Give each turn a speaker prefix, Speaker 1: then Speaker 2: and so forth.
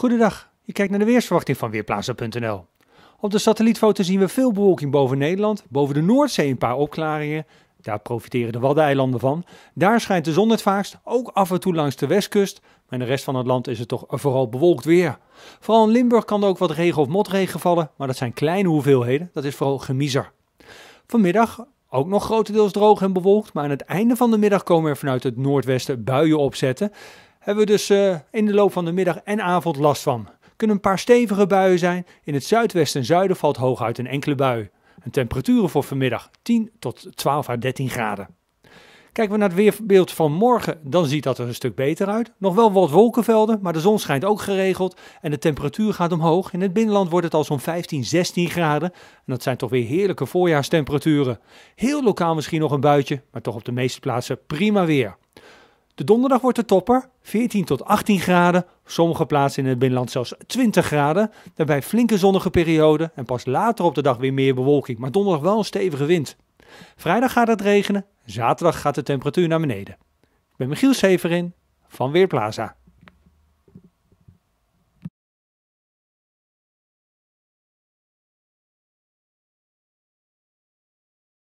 Speaker 1: Goedendag, je kijkt naar de weersverwachting van Weerplaza.nl. Op de satellietfoto zien we veel bewolking boven Nederland, boven de Noordzee een paar opklaringen. Daar profiteren de Waddeneilanden van. Daar schijnt de zon het vaakst, ook af en toe langs de westkust. Maar in de rest van het land is het toch vooral bewolkt weer. Vooral in Limburg kan er ook wat regen of motregen vallen, maar dat zijn kleine hoeveelheden. Dat is vooral gemiezer. Vanmiddag ook nog grotendeels droog en bewolkt, maar aan het einde van de middag komen er vanuit het noordwesten buien opzetten hebben we dus eh, in de loop van de middag en avond last van. Kunnen een paar stevige buien zijn. In het zuidwesten en zuiden valt hooguit een enkele bui. Een temperaturen voor vanmiddag 10 tot 12 à 13 graden. Kijken we naar het weerbeeld van morgen, dan ziet dat er een stuk beter uit. Nog wel wat wolkenvelden, maar de zon schijnt ook geregeld en de temperatuur gaat omhoog. In het binnenland wordt het al zo'n 15, 16 graden. En dat zijn toch weer heerlijke voorjaarstemperaturen. Heel lokaal misschien nog een buitje, maar toch op de meeste plaatsen prima weer. De donderdag wordt de topper. 14 tot 18 graden, sommige plaatsen in het binnenland zelfs 20 graden. Daarbij flinke zonnige periode en pas later op de dag weer meer bewolking, maar donderdag wel een stevige wind. Vrijdag gaat het regenen, zaterdag gaat de temperatuur naar beneden. Ik ben Michiel Severin van Weerplaza.